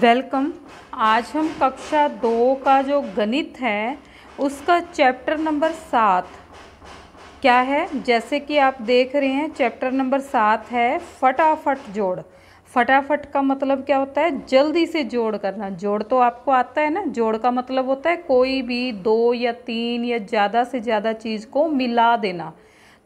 welcome आज हम कक्षा दो का जो गणित है उसका चैप्टर नंबर सात क्या है जैसे कि आप देख रहे हैं चैप्टर नंबर सात है फटाफट जोड़ फटाफट का मतलब क्या होता है जल्दी से जोड़ करना जोड़ तो आपको आता है ना जोड़ का मतलब होता है कोई भी दो या तीन या ज़्यादा से ज़्यादा चीज़ को मिला देना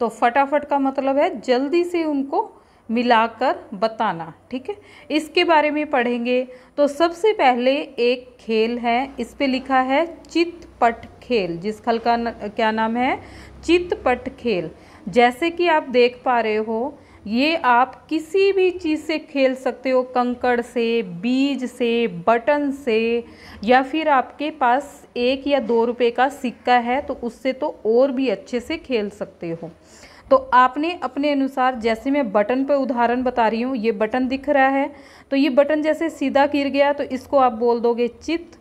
तो फटाफट का मतलब है जल्दी से उनको मिलाकर बताना ठीक है इसके बारे में पढ़ेंगे तो सबसे पहले एक खेल है इस पर लिखा है चितपट खेल जिस खल का न, क्या नाम है चितपट खेल जैसे कि आप देख पा रहे हो ये आप किसी भी चीज़ से खेल सकते हो कंकड़ से बीज से बटन से या फिर आपके पास एक या दो रुपए का सिक्का है तो उससे तो और भी अच्छे से खेल सकते हो तो आपने अपने अनुसार जैसे मैं बटन पर उदाहरण बता रही हूँ ये बटन दिख रहा है तो ये बटन जैसे सीधा गिर गया तो इसको आप बोल दोगे चित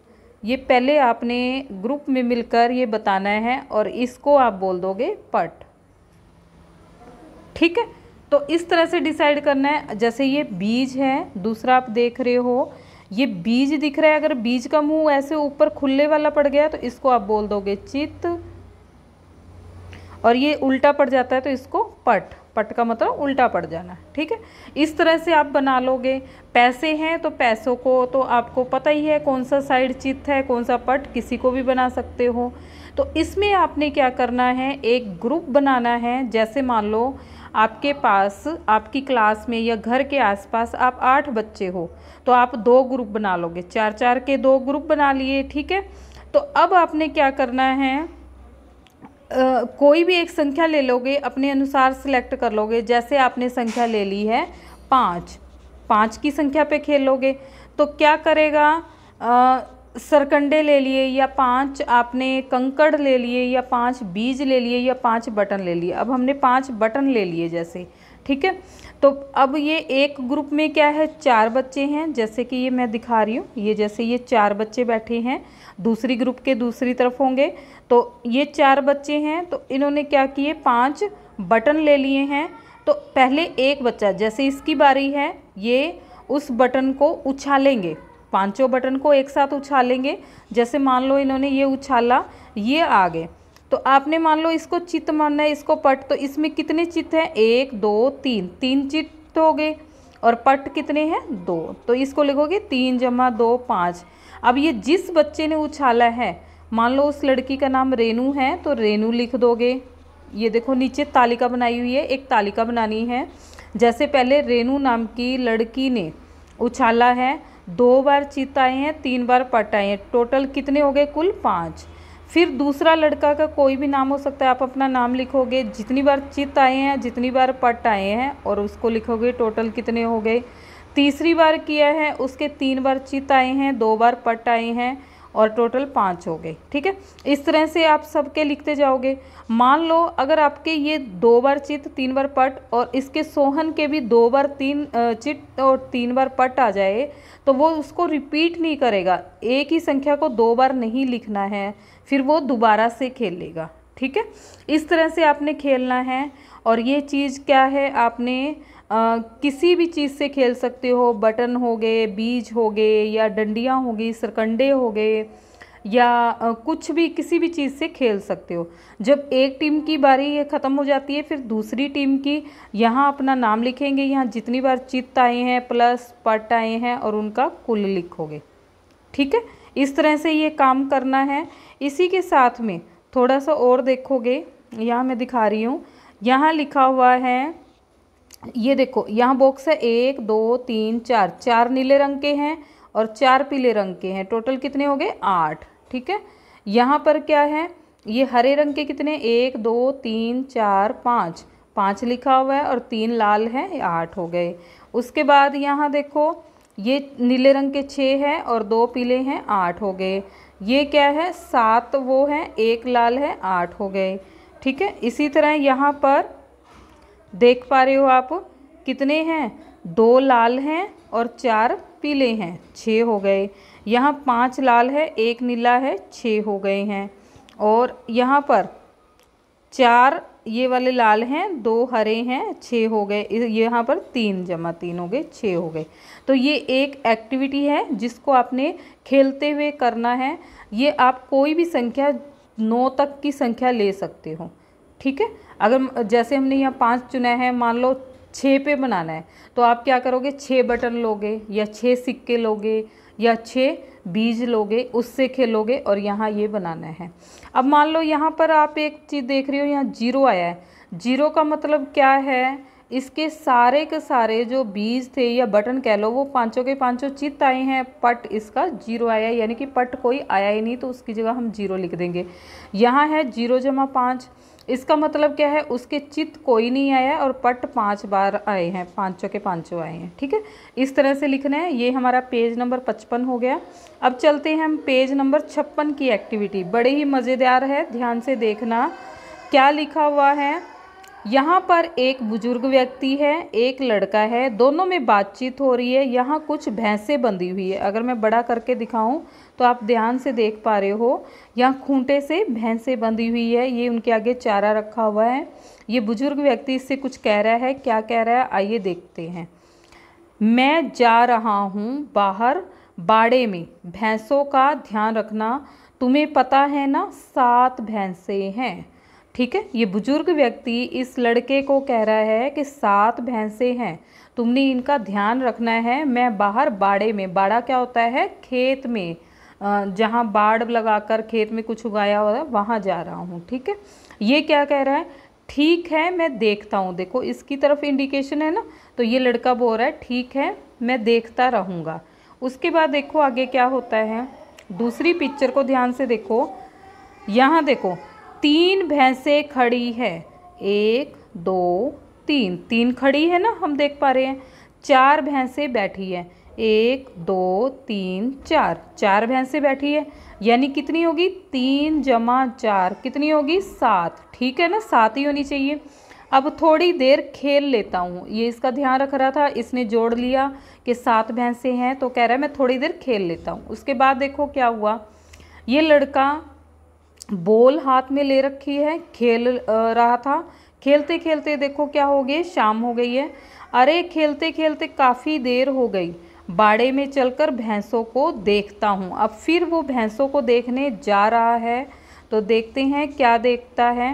ये पहले आपने ग्रुप में मिलकर ये बताना है और इसको आप बोल दोगे पट ठीक है तो इस तरह से डिसाइड करना है जैसे ये बीज है दूसरा आप देख रहे हो ये बीज दिख रहा है अगर बीज का मुंह ऐसे ऊपर खुले वाला पड़ गया तो इसको आप बोल दोगे चित्त और ये उल्टा पड़ जाता है तो इसको पट पट का मतलब उल्टा पड़ जाना ठीक है इस तरह से आप बना लोगे पैसे हैं तो पैसों को तो आपको पता ही है कौन सा साइड चित है कौन सा पट किसी को भी बना सकते हो तो इसमें आपने क्या करना है एक ग्रुप बनाना है जैसे मान लो आपके पास आपकी क्लास में या घर के आसपास आप आठ बच्चे हो तो आप दो ग्रुप बना लोगे चार चार के दो ग्रुप बना लिए ठीक है तो अब आपने क्या करना है कोई भी एक संख्या ले लोगे अपने अनुसार सिलेक्ट कर लोगे जैसे आपने संख्या ले ली है पाँच पाँच की संख्या पे खेलोगे तो क्या करेगा आ, सरकंडे ले लिए या पाँच आपने कंकड़ ले लिए या पाँच बीज ले लिए या पाँच बटन ले लिए अब हमने पाँच बटन ले लिए जैसे ठीक है तो अब ये एक ग्रुप में क्या है चार बच्चे हैं जैसे कि ये मैं दिखा रही हूँ ये जैसे ये चार बच्चे बैठे हैं दूसरी ग्रुप के दूसरी तरफ होंगे तो ये चार बच्चे हैं तो इन्होंने क्या किए पाँच बटन ले लिए हैं तो पहले एक बच्चा जैसे इसकी बारी है ये उस बटन को उछालेंगे पांचों बटन को एक साथ उछालेंगे जैसे मान लो इन्होंने ये उछाला ये आ गए तो आपने मान लो इसको चित्त मानना है इसको पट तो इसमें कितने चित्त हैं एक दो तीन तीन चित्त तो हो गए और पट कितने हैं दो तो इसको लिखोगे तीन जमा दो पाँच अब ये जिस बच्चे ने उछाला है मान लो उस लड़की का नाम रेनू है तो रेनू लिख दोगे ये देखो नीचे तालिका बनाई हुई है एक तालिका बनानी है जैसे पहले रेनू नाम की लड़की ने उछाला है दो बार चित आए हैं तीन बार पट आए हैं टोटल कितने हो गए कुल पाँच फिर दूसरा लड़का का कोई भी नाम हो सकता है आप अपना नाम लिखोगे जितनी बार चित आए हैं जितनी बार पट आए हैं और उसको लिखोगे टोटल कितने हो गए तीसरी बार किया है उसके तीन बार चित आए हैं दो बार पट आए हैं और टोटल पाँच हो गए ठीक है इस तरह से आप सबके लिखते जाओगे मान लो अगर आपके ये दो बार चित तीन बार पट और इसके सोहन के भी दो बार तीन चित और तीन बार पट आ जाए तो वो उसको रिपीट नहीं करेगा एक ही संख्या को दो बार नहीं लिखना है फिर वो दोबारा से खेलेगा ठीक है इस तरह से आपने खेलना है और ये चीज़ क्या है आपने आ, किसी भी चीज़ से खेल सकते हो बटन हो गए बीज हो गए या डंडियाँ हो गई सरकंडे हो गए या आ, कुछ भी किसी भी चीज़ से खेल सकते हो जब एक टीम की बारी ये ख़त्म हो जाती है फिर दूसरी टीम की यहाँ अपना नाम लिखेंगे यहाँ जितनी बार चित्त आए हैं प्लस पट आए हैं और उनका कुल लिखोगे ठीक है इस तरह से ये काम करना है इसी के साथ में थोड़ा सा और देखोगे यहाँ मैं दिखा रही हूँ यहाँ लिखा हुआ है ये देखो यहाँ बॉक्स है एक दो तीन चार चार नीले रंग के हैं और चार पीले रंग के हैं टोटल कितने हो गए आठ ठीक है यहाँ पर क्या है ये हरे रंग के कितने एक दो तीन चार पाँच पाँच लिखा हुआ है और तीन लाल है आठ हो गए उसके बाद यहाँ देखो ये नीले रंग के छः हैं और दो पीले हैं आठ हो गए ये क्या है सात वो है एक लाल है आठ हो गए ठीक है इसी तरह यहाँ पर देख पा रहे हो आप कितने हैं दो लाल हैं और चार पीले हैं छः हो गए यहाँ पांच लाल है एक नीला है छः हो गए हैं और यहाँ पर चार ये वाले लाल हैं दो हरे हैं छः हो गए यहाँ पर तीन जमा तीन हो गए छः हो गए तो ये एक एक्टिविटी है जिसको आपने खेलते हुए करना है ये आप कोई भी संख्या नौ तक की संख्या ले सकते हो ठीक है अगर जैसे हमने यहाँ पाँच चुना है मान लो छः पे बनाना है तो आप क्या करोगे छः बटन लोगे या छः सिक्के लोगे या छः बीज लोगे उससे खेलोगे और यहाँ ये बनाना है अब मान लो यहाँ पर आप एक चीज़ देख रहे हो यहाँ जीरो आया है जीरो का मतलब क्या है इसके सारे के सारे जो बीज थे या बटन कह लो वो पांचों के पांचों चित्त आए हैं पट इसका जीरो आया यानी कि पट कोई आया ही नहीं तो उसकी जगह हम जीरो लिख देंगे यहाँ है जीरो जमा पाँच इसका मतलब क्या है उसके चित कोई नहीं आया और पट पांच बार आए हैं पांचों के पांचों आए हैं ठीक है इस तरह से लिखना है ये हमारा पेज नंबर पचपन हो गया अब चलते हैं हम पेज नंबर छप्पन की एक्टिविटी बड़े ही मज़ेदार है ध्यान से देखना क्या लिखा हुआ है यहाँ पर एक बुजुर्ग व्यक्ति है एक लड़का है दोनों में बातचीत हो रही है यहाँ कुछ भैंसें बंधी हुई है अगर मैं बड़ा करके दिखाऊं तो आप ध्यान से देख पा रहे हो यहाँ खूंटे से भैंसें बंधी हुई है ये उनके आगे चारा रखा हुआ है ये बुजुर्ग व्यक्ति इससे कुछ कह रहा है क्या कह रहा है आइए देखते हैं मैं जा रहा हूँ बाहर बाड़े में भैंसों का ध्यान रखना तुम्हें पता है ना सात भैंसें हैं ठीक है ये बुजुर्ग व्यक्ति इस लड़के को कह रहा है कि सात भैंसे हैं तुमने इनका ध्यान रखना है मैं बाहर बाड़े में बाड़ा क्या होता है खेत में जहाँ बाड़ लगाकर खेत में कुछ उगाया हो रहा है वहाँ जा रहा हूँ ठीक है ये क्या कह रहा है ठीक है मैं देखता हूँ देखो इसकी तरफ इंडिकेशन है ना तो ये लड़का बोल रहा है ठीक है मैं देखता रहूँगा उसके बाद देखो आगे क्या होता है दूसरी पिक्चर को ध्यान से देखो यहाँ देखो तीन भैंसें खड़ी है एक दो तीन तीन खड़ी है ना हम देख पा रहे हैं चार भैंसें बैठी है एक दो तीन चार चार भैंसें बैठी है यानी कितनी होगी तीन जमा चार कितनी होगी सात ठीक है ना सात ही होनी चाहिए अब थोड़ी देर खेल लेता हूँ ये इसका ध्यान रख रहा था इसने जोड़ लिया कि सात भैंसें हैं तो कह रहा है मैं थोड़ी देर खेल लेता हूँ उसके बाद देखो क्या हुआ ये लड़का बॉल हाथ में ले रखी है खेल रहा था खेलते खेलते देखो क्या हो गई शाम हो गई है अरे खेलते खेलते काफ़ी देर हो गई बाड़े में चलकर भैंसों को देखता हूँ अब फिर वो भैंसों को देखने जा रहा है तो देखते हैं क्या देखता है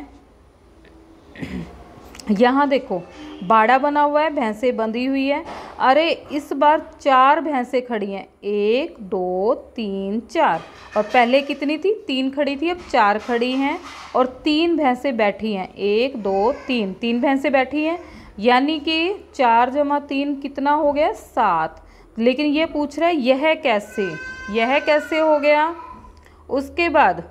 यहाँ देखो बाड़ा बना हुआ है भैंसें बंधी हुई है अरे इस बार चार भैंसें खड़ी हैं एक दो तीन चार और पहले कितनी थी तीन खड़ी थी अब चार खड़ी हैं और तीन भैंसें बैठी हैं एक दो तीन तीन भैंसे बैठी हैं यानी कि चार जमा तीन कितना हो गया सात लेकिन ये पूछ रहा है यह कैसे यह कैसे हो गया उसके बाद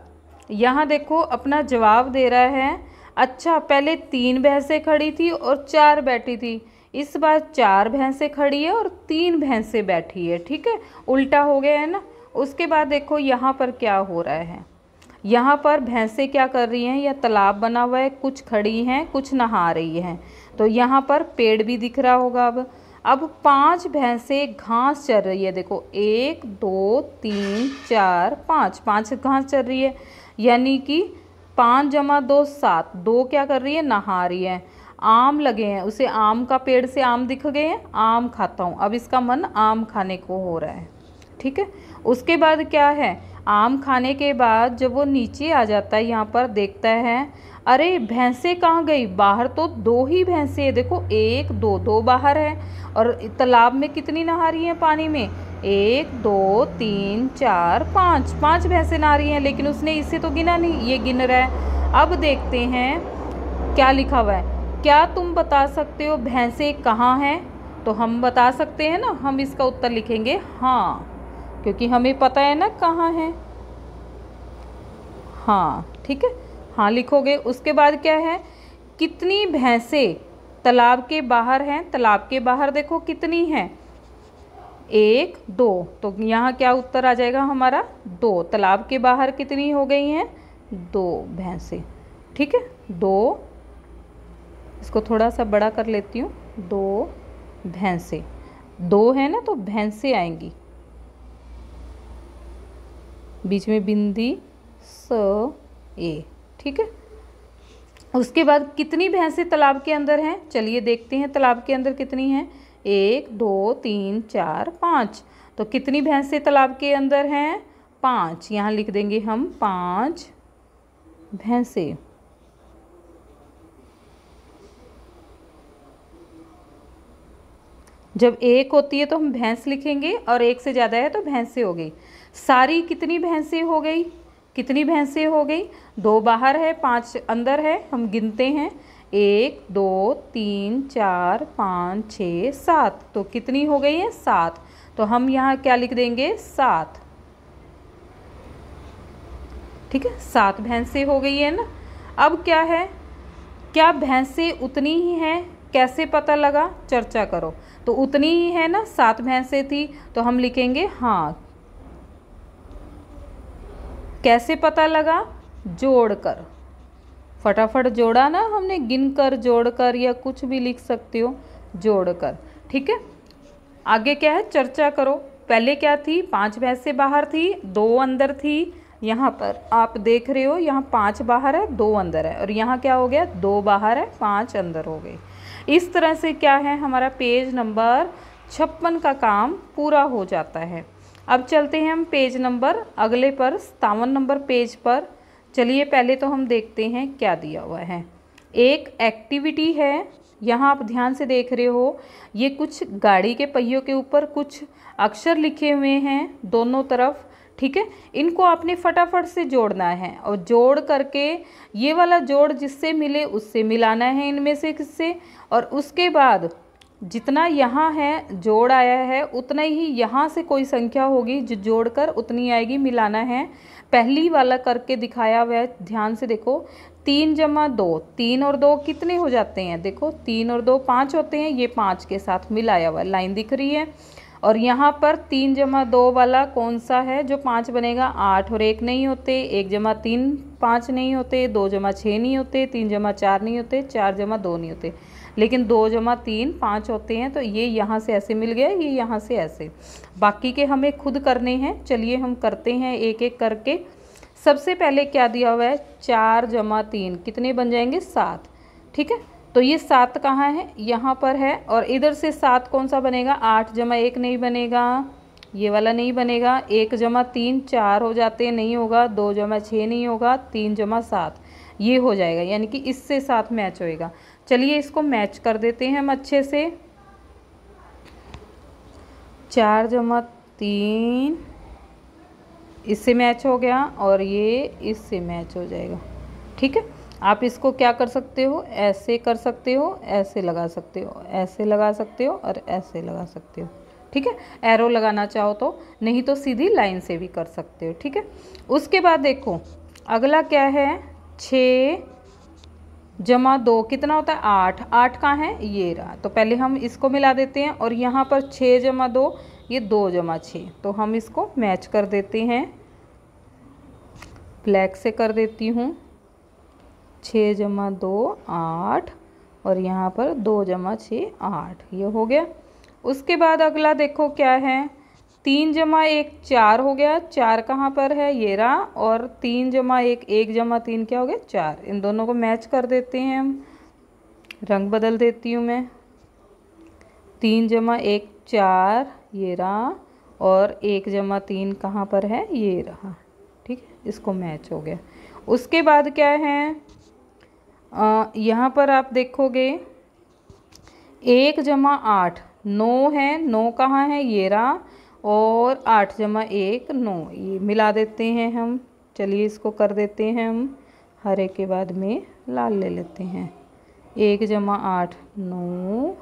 यहाँ देखो अपना जवाब दे रहा है अच्छा पहले तीन भैंसें खड़ी थी और चार बैठी थी इस बार चार भैंसें खड़ी है और तीन भैंसें बैठी है ठीक है उल्टा हो गया है ना उसके बाद देखो यहाँ पर क्या हो रहा है यहाँ पर भैंसें क्या कर रही हैं या तालाब बना हुआ है कुछ खड़ी हैं कुछ नहा रही हैं तो यहाँ पर पेड़ भी दिख रहा होगा अब अब पांच भैंसे घास चर रही है देखो एक दो तीन चार पाँच पाँच घास चर रही है यानी कि पाँच जमा दो सात दो क्या कर रही है नहा रही है आम लगे हैं उसे आम का पेड़ से आम दिख गए हैं आम खाता हूँ अब इसका मन आम खाने को हो रहा है ठीक है उसके बाद क्या है आम खाने के बाद जब वो नीचे आ जाता है यहाँ पर देखता है अरे भैंसे कहाँ गई बाहर तो दो ही भैंसे है देखो एक दो दो बाहर है और तालाब में कितनी नहा रही हैं पानी में एक दो तीन चार पाँच पाँच भैंसें आ रही हैं लेकिन उसने इसे तो गिना नहीं ये गिन रहा है अब देखते हैं क्या लिखा हुआ है क्या तुम बता सकते हो भैंसे कहाँ हैं तो हम बता सकते हैं ना हम इसका उत्तर लिखेंगे हाँ क्योंकि हमें पता है ना कहाँ हैं हाँ ठीक है हाँ लिखोगे उसके बाद क्या है कितनी भैंसे तालाब के बाहर हैं तालाब के बाहर देखो कितनी हैं एक दो तो यहाँ क्या उत्तर आ जाएगा हमारा दो तालाब के बाहर कितनी हो गई हैं दो भैंसे ठीक है दो इसको थोड़ा सा बड़ा कर लेती हूँ दो भैंसे दो है ना तो भैंसे आएंगी बीच में बिंदी स ए ठीक है उसके बाद कितनी भैंसे तालाब के अंदर हैं चलिए देखते हैं तालाब के अंदर कितनी हैं एक दो तीन चार पाँच तो कितनी भैंसे तालाब के अंदर हैं पाँच यहाँ लिख देंगे हम पाँच भैंसे जब एक होती है तो हम भैंस लिखेंगे और एक से ज़्यादा है तो भैंसे हो गई सारी कितनी भैंसे हो गई कितनी भैंसे हो गई दो बाहर है पांच अंदर है हम गिनते हैं एक दो तीन चार पाँच छ सात तो कितनी हो गई है सात तो हम यहाँ क्या लिख देंगे सात ठीक है सात भैंसे हो गई है ना अब क्या है क्या भैंसे उतनी ही हैं कैसे पता लगा चर्चा करो तो उतनी ही है ना सात भैंसे थी तो हम लिखेंगे हाँ कैसे पता लगा जोड़कर फटाफट जोड़ा ना हमने गिन कर जोड़ कर या कुछ भी लिख सकते हो जोड़ कर ठीक है आगे क्या है चर्चा करो पहले क्या थी पांच भैंसे बाहर थी दो अंदर थी यहाँ पर आप देख रहे हो यहाँ पांच बाहर है दो अंदर है और यहाँ क्या हो गया दो बाहर है पांच अंदर हो गए इस तरह से क्या है हमारा पेज नंबर छप्पन का काम पूरा हो जाता है अब चलते हैं हम पेज नंबर अगले पर सतावन नंबर पेज पर चलिए पहले तो हम देखते हैं क्या दिया हुआ है एक एक्टिविटी है यहाँ आप ध्यान से देख रहे हो ये कुछ गाड़ी के पहियों के ऊपर कुछ अक्षर लिखे हुए हैं दोनों तरफ ठीक है इनको आपने फटाफट से जोड़ना है और जोड़ करके ये वाला जोड़ जिससे मिले उससे मिलाना है इनमें से किससे और उसके बाद जितना यहाँ है जोड़ आया है उतना ही यहाँ से कोई संख्या होगी जो जोड़कर उतनी आएगी मिलाना है पहली वाला करके दिखाया हुआ है ध्यान से देखो तीन जमा दो तीन और दो कितने हो जाते हैं देखो तीन और दो पाँच होते हैं ये पाँच के साथ मिलाया हुआ लाइन दिख रही है और यहाँ पर तीन जमा दो वाला कौन सा है जो पाँच बनेगा आठ और एक नहीं होते एक जमा तीन पाँच नहीं होते दो जमा छः नहीं होते तीन जमा चार नहीं होते चार जमा दो नहीं होते लेकिन दो जमा तीन पाँच होते हैं तो ये यहाँ से ऐसे मिल गया ये यहाँ से ऐसे बाकी के हमें खुद करने हैं चलिए हम करते हैं एक एक करके सबसे पहले क्या दिया हुआ है चार जमा तीन कितने बन जाएंगे सात ठीक है तो ये सात कहाँ है यहाँ पर है और इधर से सात कौन सा बनेगा आठ जमा एक नहीं बनेगा ये वाला नहीं बनेगा एक जमा तीन चार हो जाते हैं नहीं होगा दो जमा छः नहीं होगा तीन जमा सात ये हो जाएगा यानी कि इससे सात मैच होएगा चलिए इसको मैच कर देते हैं हम अच्छे से चार जमा तीन इससे मैच हो गया और ये इससे मैच हो जाएगा ठीक है आप इसको क्या कर सकते हो ऐसे कर सकते हो ऐसे लगा सकते हो ऐसे लगा सकते हो और ऐसे लगा सकते हो ठीक है एरो लगाना चाहो तो नहीं तो सीधी लाइन से भी कर सकते हो ठीक है उसके बाद देखो अगला क्या है छः जमा दो कितना होता है आठ आठ का है ये रहा तो पहले हम इसको मिला देते हैं और यहाँ पर छः जमा दो ये दो जमा छः तो हम इसको मैच कर देते हैं ब्लैक से कर देती हूँ छः जमा दो आठ और यहाँ पर दो जमा छः आठ ये हो गया उसके बाद अगला देखो क्या है तीन जमा एक चार हो गया चार कहाँ पर है ये रहा और तीन जमा एक एक जमा तीन क्या हो गया चार इन दोनों को मैच कर देते हैं हम रंग बदल देती हूँ मैं तीन जमा एक चार ये रहा और एक जमा तीन कहाँ पर है ये रहा ठीक है इसको मैच हो गया उसके बाद क्या है यहाँ पर आप देखोगे एक जमा आठ नौ है नौ कहाँ है ये रहा और आठ जमा एक नौ ये मिला देते हैं हम चलिए इसको कर देते हैं हम हरे के बाद में लाल ले लेते हैं एक जमा आठ नौ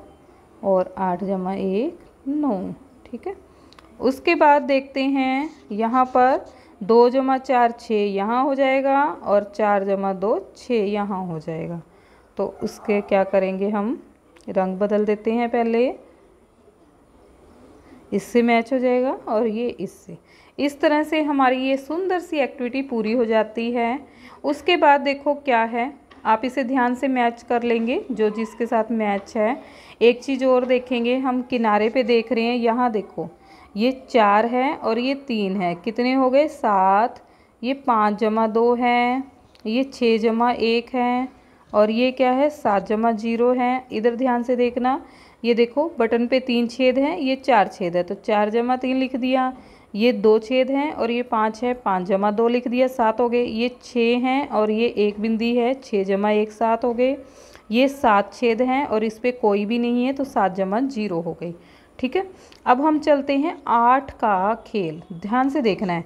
और आठ जमा एक नौ ठीक है उसके बाद देखते हैं यहाँ पर दो जमा चार छः यहाँ हो जाएगा और चार जमा दो छः यहाँ हो जाएगा तो उसके क्या करेंगे हम रंग बदल देते हैं पहले इससे मैच हो जाएगा और ये इससे इस तरह से हमारी ये सुंदर सी एक्टिविटी पूरी हो जाती है उसके बाद देखो क्या है आप इसे ध्यान से मैच कर लेंगे जो जिसके साथ मैच है एक चीज़ और देखेंगे हम किनारे पे देख रहे हैं यहाँ देखो ये चार है और ये तीन है कितने हो गए सात ये पाँच जमा दो हैं ये छः जमा एक हैं और ये क्या है सात जमा जीरो हैं इधर ध्यान से देखना ये देखो बटन पे तीन छेद हैं ये चार छेद है तो चार जमा तीन लिख दिया ये दो छेद हैं और ये पाँच है पाँच जमा दो लिख दिया सात हो गए ये छः हैं और ये एक बिंदी है छः जमा एक सात हो गए ये सात छेद हैं और इस पर कोई भी नहीं है तो सात जमा जीरो हो गई ठीक है अब हम चलते हैं आठ का खेल ध्यान से देखना है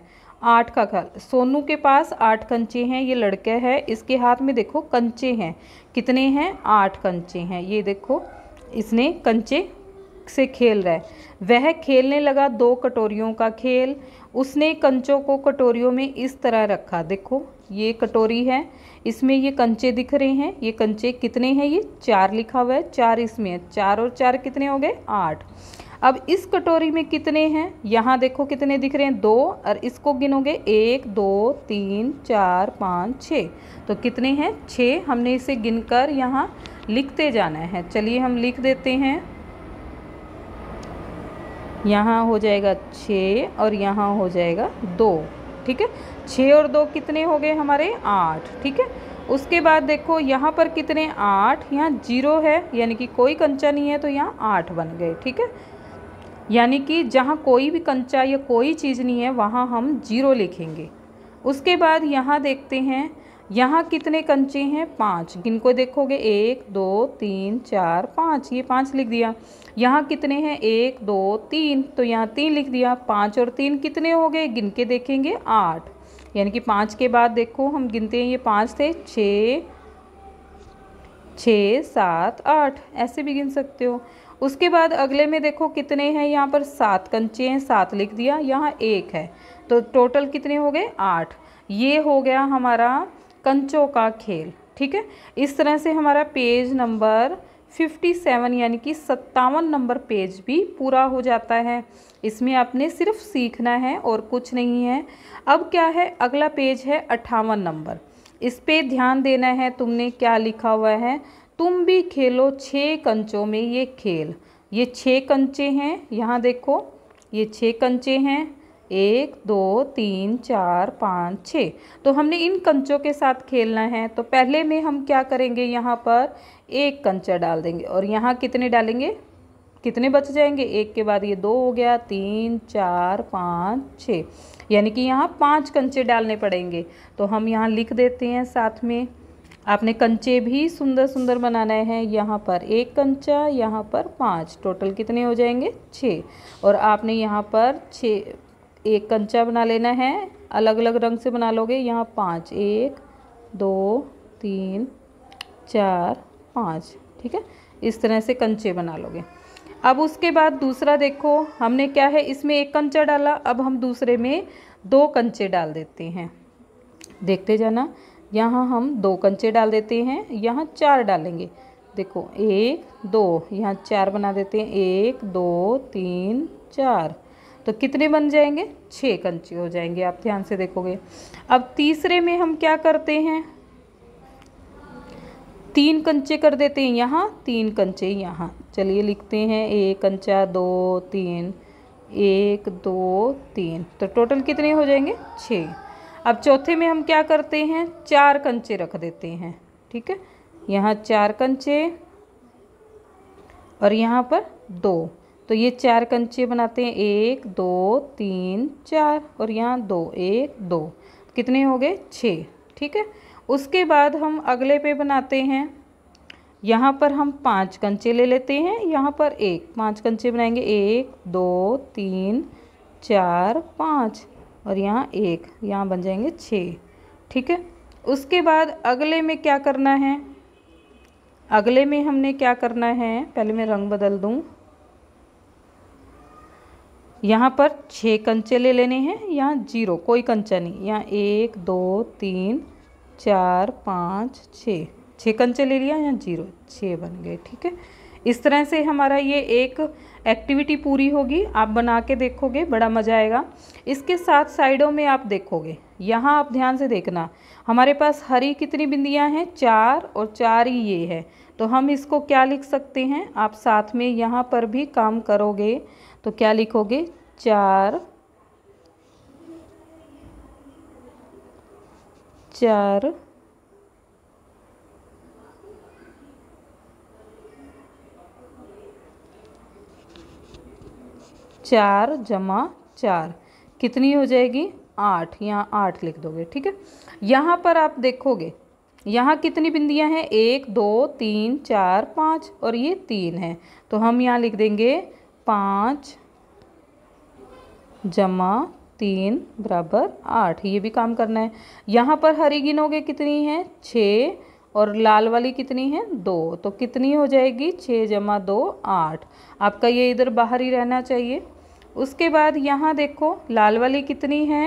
आठ का खेल सोनू के पास आठ कंचे हैं ये लड़का है इसके हाथ में देखो कंचे हैं कितने हैं आठ कंचे हैं ये देखो इसने कंचे से खेल रहा है वह खेलने लगा दो कटोरियों का खेल उसने कंचों को कटोरियों में इस तरह रखा देखो ये कटोरी है इसमें ये कंचे दिख रहे हैं ये कंचे कितने हैं ये चार लिखा हुआ है चार इसमें है चार और चार कितने हो गए आठ अब इस कटोरी में कितने हैं यहाँ देखो कितने दिख रहे हैं दो और इसको गिनोगे एक दो तीन चार पाँच छः तो कितने हैं छः हमने इसे गिनकर यहाँ लिखते जाना है चलिए हम लिख देते हैं यहाँ हो जाएगा छः और यहाँ हो जाएगा दो ठीक है छः और दो कितने हो गए हमारे आठ ठीक है उसके बाद देखो यहाँ पर कितने आठ यहाँ जीरो है यानी कि कोई कंचा नहीं है तो यहाँ आठ बन गए ठीक है यानी कि जहाँ कोई भी कंचा या कोई चीज़ नहीं है वहाँ हम जीरो लिखेंगे उसके बाद यहाँ देखते हैं यहाँ कितने कंचे हैं पाँच इनको देखोगे एक दो तीन चार पाँच ये पाँच लिख दिया यहाँ कितने हैं एक दो तीन तो यहाँ तीन लिख दिया पाँच और तीन कितने हो गए गिन के देखेंगे आठ यानी कि पाँच के बाद देखो हम गिनते हैं ये पाँच थे छः छः सात आठ ऐसे भी गिन सकते हो उसके बाद अगले में देखो कितने हैं यहाँ पर सात कंचे हैं सात लिख दिया यहाँ एक है तो टोटल कितने हो गए आठ ये हो गया हमारा कंचों का खेल ठीक है इस तरह से हमारा पेज नंबर 57 यानी कि सत्तावन नंबर पेज भी पूरा हो जाता है इसमें आपने सिर्फ सीखना है और कुछ नहीं है अब क्या है अगला पेज है अट्ठावन नंबर इस पे ध्यान देना है तुमने क्या लिखा हुआ है तुम भी खेलो छः कंचों में ये खेल ये छः कंचे हैं यहाँ देखो ये छः कंचे हैं एक दो तीन चार पाँच छः तो हमने इन कंचों के साथ खेलना है तो पहले में हम क्या करेंगे यहाँ पर एक कंचा डाल देंगे और यहाँ कितने डालेंगे कितने बच जाएंगे एक के बाद ये दो हो गया तीन चार पाँच छः यानी कि यहाँ पाँच कंचे डालने पड़ेंगे तो हम यहाँ लिख देते हैं साथ में आपने कंचे भी सुंदर सुंदर बनाना हैं यहाँ पर एक कंचा यहाँ पर पाँच टोटल कितने हो जाएंगे छः और आपने यहाँ पर छः एक कंचा बना लेना है अलग अलग रंग से बना लोगे यहाँ पाँच एक दो तीन चार पाँच ठीक है इस तरह से कंचे बना लोगे अब उसके बाद दूसरा देखो हमने क्या है इसमें एक कंचा डाला अब हम दूसरे में दो कंचे डाल देते हैं देखते जाना यहाँ हम दो कंचे डाल देते हैं यहाँ चार डालेंगे देखो एक दो यहाँ चार बना देते हैं एक दो तीन चार तो कितने बन जाएंगे छः कंचे हो जाएंगे आप ध्यान से देखोगे अब तीसरे में हम क्या करते हैं तीन कंचे कर देते हैं यहाँ तीन कंचे यहाँ चलिए लिखते हैं एक कंचा दो तीन एक दो तीन तो टोटल कितने हो जाएंगे छः अब चौथे में हम क्या करते हैं चार कंचे रख देते हैं ठीक है यहाँ चार कंचे और यहाँ पर दो तो ये चार कंचे बनाते हैं एक दो तीन चार और यहाँ दो एक दो कितने हो गए छः ठीक है उसके बाद हम अगले पे बनाते हैं यहाँ पर हम पांच कंचे ले लेते हैं यहाँ पर एक पांच कंचे बनाएंगे एक दो तीन चार पाँच और यहाँ एक यहाँ बन जाएंगे छः ठीक है उसके बाद अगले में क्या करना है अगले में हमने क्या करना है पहले मैं रंग बदल दूँ यहाँ पर छः कंचे ले लेने हैं यहाँ जीरो कोई कंचा नहीं यहाँ एक दो तीन चार पाँच छः छः कंचे ले लिया यहाँ जीरो छः बन गए ठीक है इस तरह से हमारा ये एक एक्टिविटी पूरी होगी आप बना के देखोगे बड़ा मज़ा आएगा इसके साथ साइडों में आप देखोगे यहाँ आप ध्यान से देखना हमारे पास हरी कितनी बिंदियाँ हैं चार और चार ही ये है तो हम इसको क्या लिख सकते हैं आप साथ में यहाँ पर भी काम करोगे तो क्या लिखोगे चार चार चार जमा चार कितनी हो जाएगी आठ यहाँ आठ लिख दोगे ठीक है यहाँ पर आप देखोगे यहाँ कितनी बिंदियाँ हैं एक दो तीन चार पाँच और ये तीन है तो हम यहाँ लिख देंगे पाँच जमा तीन बराबर आठ ये भी काम करना है यहाँ पर हरी गिनोगे कितनी है छः और लाल वाली कितनी है दो तो कितनी हो जाएगी छः जमा दो आठ आपका ये इधर बाहर ही रहना चाहिए उसके बाद यहाँ देखो लाल वाली कितनी है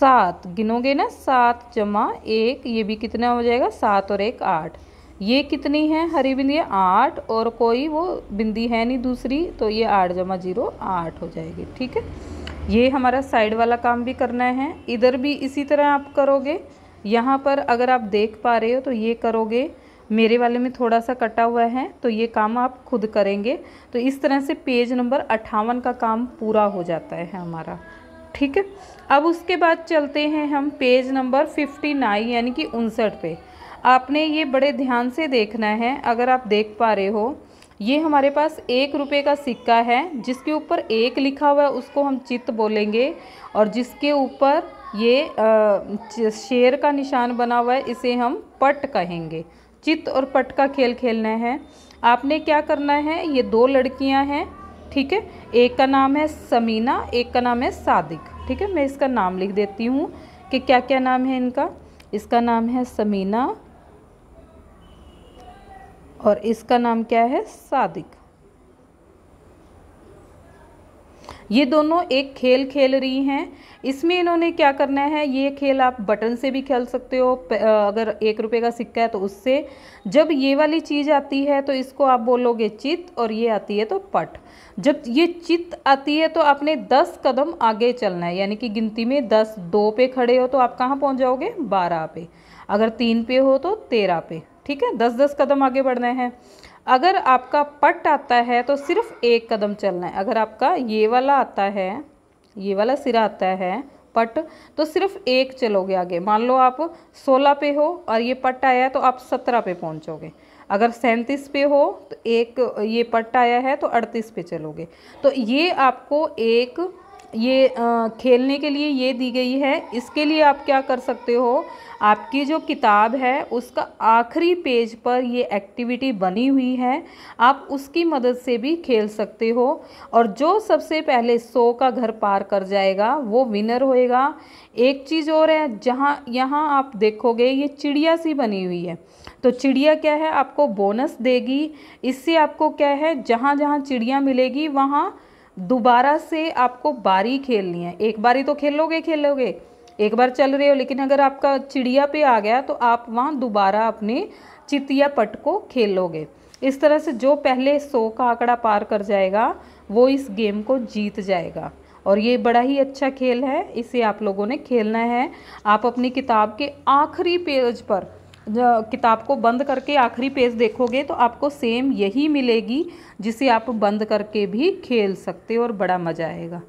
सात गिनोगे ना सात जमा एक ये भी कितना हो जाएगा सात और एक आठ ये कितनी है हरी बिंदी आठ और कोई वो बिंदी है नहीं दूसरी तो ये आठ जमा जीरो आठ हो जाएगी ठीक है ये हमारा साइड वाला काम भी करना है इधर भी इसी तरह आप करोगे यहाँ पर अगर आप देख पा रहे हो तो ये करोगे मेरे वाले में थोड़ा सा कटा हुआ है तो ये काम आप खुद करेंगे तो इस तरह से पेज नंबर अट्ठावन का काम पूरा हो जाता है हमारा ठीक है अब उसके बाद चलते हैं हम पेज नंबर फिफ्टी नाइन यानी कि उनसठ पे आपने ये बड़े ध्यान से देखना है अगर आप देख पा रहे हो ये हमारे पास एक रुपये का सिक्का है जिसके ऊपर एक लिखा हुआ है उसको हम चित्त बोलेंगे और जिसके ऊपर ये शेर का निशान बना हुआ है इसे हम पट कहेंगे चित्त और पट का खेल खेलना है आपने क्या करना है ये दो लड़कियां हैं ठीक है एक का नाम है समीना एक का नाम है सादिक ठीक है मैं इसका नाम लिख देती हूँ कि क्या क्या नाम है इनका इसका नाम है समीना और इसका नाम क्या है सादिक ये दोनों एक खेल खेल रही हैं इसमें इन्होंने क्या करना है ये खेल आप बटन से भी खेल सकते हो अगर एक रुपये का सिक्का है तो उससे जब ये वाली चीज़ आती है तो इसको आप बोलोगे चित और ये आती है तो पट जब ये चित आती है तो आपने दस कदम आगे चलना है यानी कि गिनती में दस दो पे खड़े हो तो आप कहाँ पहुँच जाओगे बारह पे अगर तीन पे हो तो तेरह पे ठीक है दस दस कदम आगे बढ़ना है अगर आपका पट आता है तो सिर्फ एक कदम चलना है अगर आपका ये वाला आता है ये वाला सिरा आता है पट तो सिर्फ एक चलोगे आगे मान लो आप सोलह पे हो और ये पट आया है तो आप सत्रह पे पहुंचोगे अगर सैंतीस पे हो तो एक ये पट आया है तो अड़तीस पे चलोगे तो ये आपको एक ये खेलने के लिए ये दी गई है इसके लिए आप क्या कर सकते हो आपकी जो किताब है उसका आखिरी पेज पर ये एक्टिविटी बनी हुई है आप उसकी मदद से भी खेल सकते हो और जो सबसे पहले सौ का घर पार कर जाएगा वो विनर होएगा एक चीज़ और है जहाँ यहाँ आप देखोगे ये चिड़िया सी बनी हुई है तो चिड़िया क्या है आपको बोनस देगी इससे आपको क्या है जहाँ जहाँ चिड़िया मिलेगी वहाँ दोबारा से आपको बारी खेलनी है एक बारी तो खेलोगे खेलोगे एक बार चल रहे हो लेकिन अगर आपका चिड़िया पे आ गया तो आप वहाँ दोबारा अपने चितिया पट को खेलोगे इस तरह से जो पहले सौ का आंकड़ा पार कर जाएगा वो इस गेम को जीत जाएगा और ये बड़ा ही अच्छा खेल है इसे आप लोगों ने खेलना है आप अपनी किताब के आखिरी पेज पर किताब को बंद करके आखिरी पेज देखोगे तो आपको सेम यही मिलेगी जिसे आप बंद करके भी खेल सकते हो और बड़ा मज़ा आएगा